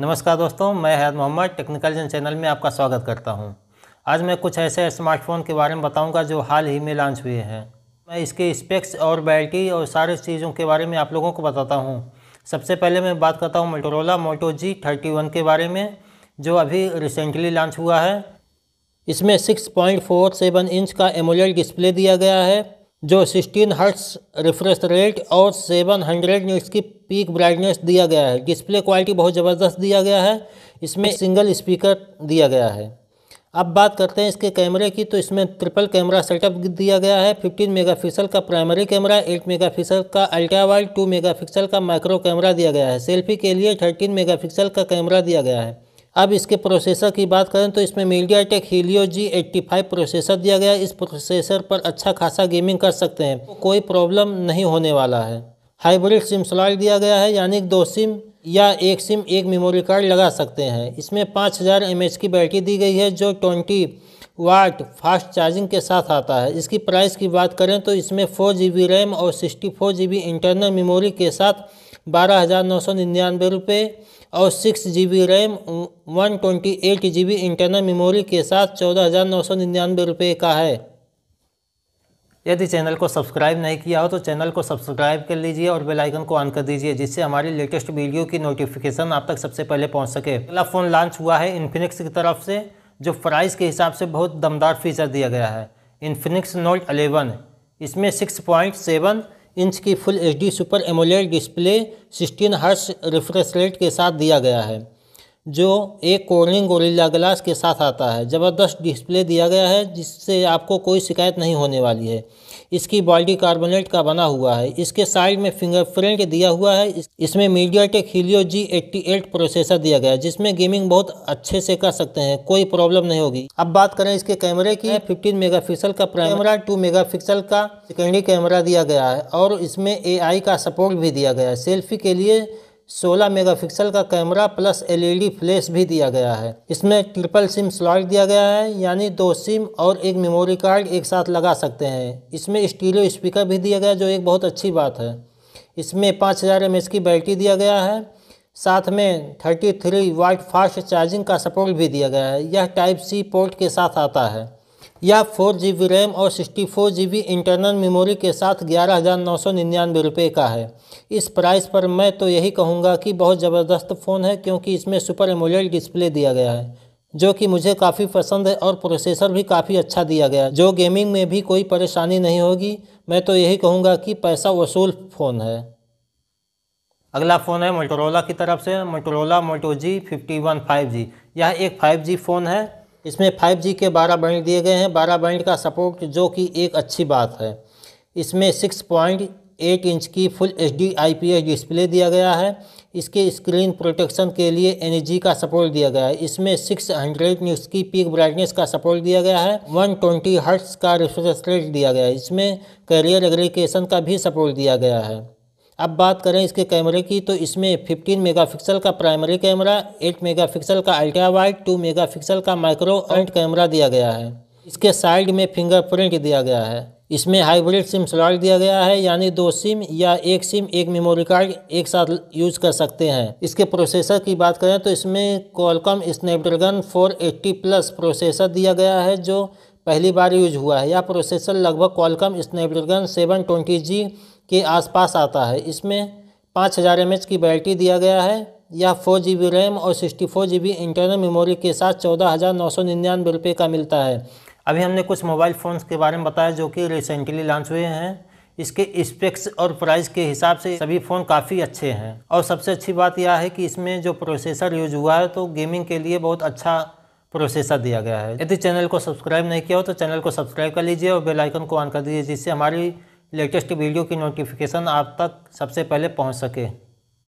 नमस्कार दोस्तों मैं हैद मोहम्मद टेक्निकल जन चैनल में आपका स्वागत करता हूं। आज मैं कुछ ऐसे स्मार्टफ़ोन के बारे में बताऊंगा जो हाल ही में लॉन्च हुए हैं मैं इसके स्पेक्स और बैटरी और सारे चीज़ों के बारे में आप लोगों को बताता हूं। सबसे पहले मैं बात करता हूं Motorola Moto G thirty one के बारे में जो अभी रिसेंटली लॉन्च हुआ है इसमें six point four seven inch का एमोलियल डिस्प्ले दिया गया है जो 16 हर्ट्स रिफ्रेश रेट और 700 हंड्रेड की पीक ब्राइटनेस दिया गया है डिस्प्ले क्वालिटी बहुत ज़बरदस्त दिया गया है इसमें सिंगल स्पीकर दिया गया है अब बात करते हैं इसके कैमरे की तो इसमें ट्रिपल कैमरा सेटअप दिया गया है 15 मेगापिक्सल का प्राइमरी कैमरा 8 मेगापिक्सल का अल्ट्रा वाइड टू मेगापिक्सल का माइक्रो कैमरा दिया गया है सेल्फी के लिए थर्टीन मेगापिक्सल का कैमरा दिया गया है अब इसके प्रोसेसर की बात करें तो इसमें MediaTek Helio G eighty five processor दिया गया इस प्रोसेसर पर अच्छा खासा गेमिंग कर सकते हैं तो कोई प्रॉब्लम नहीं होने वाला है हाइब्रिड सिम स्लॉट दिया गया है यानी दो सिम या एक सिम एक मेमोरी कार्ड लगा सकते हैं इसमें 5000 हज़ार की बैटरी दी गई है जो 20 वाट फास्ट चार्जिंग के साथ आता है इसकी प्राइस की बात करें तो इसमें फोर जी बी रैम और sixty four G B internal memory के साथ बारह हज़ार नौ सौ निन्यानवे रुपये और six G B RAM one twenty eight G B internal memory के साथ चौदह हज़ार नौ सौ निन्यानवे रुपये का है यदि चैनल को सब्सक्राइब नहीं किया हो तो चैनल को सब्सक्राइब कर लीजिए और बेल आइकन को ऑन कर दीजिए जिससे हमारी लेटेस्ट वीडियो की नोटिफिकेशन आप तक सबसे पहले पहुंच सके अगला फ़ोन लॉन्च हुआ है इन्फिनिक्स की तरफ से जो प्राइस के हिसाब से बहुत दमदार फीचर दिया गया है इन्फिनिक्स नोट अलेवन इसमें सिक्स पॉइंट सेवन इंच की full HD super AMOLED display 16 hertz refresh rate के साथ दिया गया है जो एक कोर्निंग गोरिल्ला ग्लास के साथ आता है ज़बरदस्त डिस्प्ले दिया गया है जिससे आपको कोई शिकायत नहीं होने वाली है इसकी बॉडी कार्बोनेट का बना हुआ है इसके साइड में फिंगरप्रिंट दिया हुआ है इसमें MediaTek Helio G eighty processor दिया गया है जिसमें गेमिंग बहुत अच्छे से कर सकते हैं कोई प्रॉब्लम नहीं होगी अब बात करें इसके कैमरे की फिफ्टीन मेगा का कैमरा टू मेगा का सेकेंडरी कैमरा दिया गया है और इसमें ए का सपोर्ट भी दिया गया है सेल्फी के लिए 16 मेगापिक्सल का कैमरा प्लस एलईडी फ्लैश भी दिया गया है इसमें ट्रिपल सिम स्लॉट दिया गया है यानी दो सिम और एक मेमोरी कार्ड एक साथ लगा सकते हैं इसमें स्टीरियो स्पीकर भी दिया गया जो एक बहुत अच्छी बात है इसमें पाँच हज़ार एम की बैटरी दिया गया है साथ में 33 वाट फास्ट चार्जिंग का सपोर्ट भी दिया गया है यह टाइप सी पोर्ट के साथ आता है यह फोर जी बी रैम और sixty four G B internal memory के साथ ग्यारह हज़ार नौ सौ निन्यानवे रुपये का है इस प्राइस पर मैं तो यही कहूँगा कि बहुत ज़बरदस्त फ़ोन है क्योंकि इसमें सुपर एमोलेड डिस्प्ले दिया गया है जो कि मुझे काफ़ी पसंद है और प्रोसेसर भी काफ़ी अच्छा दिया गया है जो गेमिंग में भी कोई परेशानी नहीं होगी मैं तो यही कहूँगा कि पैसा वसूल फ़ोन है अगला फ़ोन है मोटोरोला की तरफ से Motorola Moto G fifty one five G यह एक फाइव जी फ़ोन है इसमें 5G के 12 बैंड दिए गए हैं 12 बैंड का सपोर्ट जो कि एक अच्छी बात है इसमें 6.8 इंच की फुल एच डी डिस्प्ले दिया गया है इसके स्क्रीन प्रोटेक्शन के लिए एन का सपोर्ट दिया गया है इसमें 600 हंड्रेड न्यूज़ की पीक ब्राइटनेस का सपोर्ट दिया गया है 120 ट्वेंटी हर्ट्स का रिफ्रेश रेट दिया गया है इसमें करियर एग्रीकेशन का भी सपोर्ट दिया गया है अब बात करें इसके कैमरे की तो इसमें 15 मेगापिक्सल का प्राइमरी कैमरा 8 मेगापिक्सल का अल्ट्रा वाइड 2 मेगापिक्सल का माइक्रो एंड कैमरा दिया गया है इसके साइड में फिंगरप्रिंट दिया गया है इसमें हाइब्रिड सिम स्लॉट दिया गया है यानी दो सिम या एक सिम एक मेमोरी कार्ड एक साथ यूज कर सकते हैं इसके प्रोसेसर की बात करें तो इसमें Qualcomm Snapdragon eighty plus processor दिया गया है जो पहली बार यूज हुआ है यह प्रोसेसर लगभग कॉलकॉम स्नैपड्रैगन जी के आसपास आता है इसमें पाँच हज़ार एम की बैटरी दिया गया है यह फोर जी बी रैम और sixty four G B internal memory के साथ चौदह हज़ार नौ सौ निन्यानवे रुपये का मिलता है अभी हमने कुछ मोबाइल फ़ोन्स के बारे में बताया जो कि रिसेंटली लॉन्च हुए हैं इसके स्पेक्स और प्राइस के हिसाब से सभी फ़ोन काफ़ी अच्छे हैं और सबसे अच्छी बात यह है कि इसमें जो प्रोसेसर यूज हुआ है तो गेमिंग के लिए बहुत अच्छा प्रोसेसर दिया गया है यदि चैनल को सब्सक्राइब नहीं किया हो तो चैनल को सब्सक्राइब कर लीजिए और बेल आइकन को ऑन कर दीजिए जिससे हमारी लेटेस्ट वीडियो की नोटिफिकेशन आप तक सबसे पहले पहुंच सके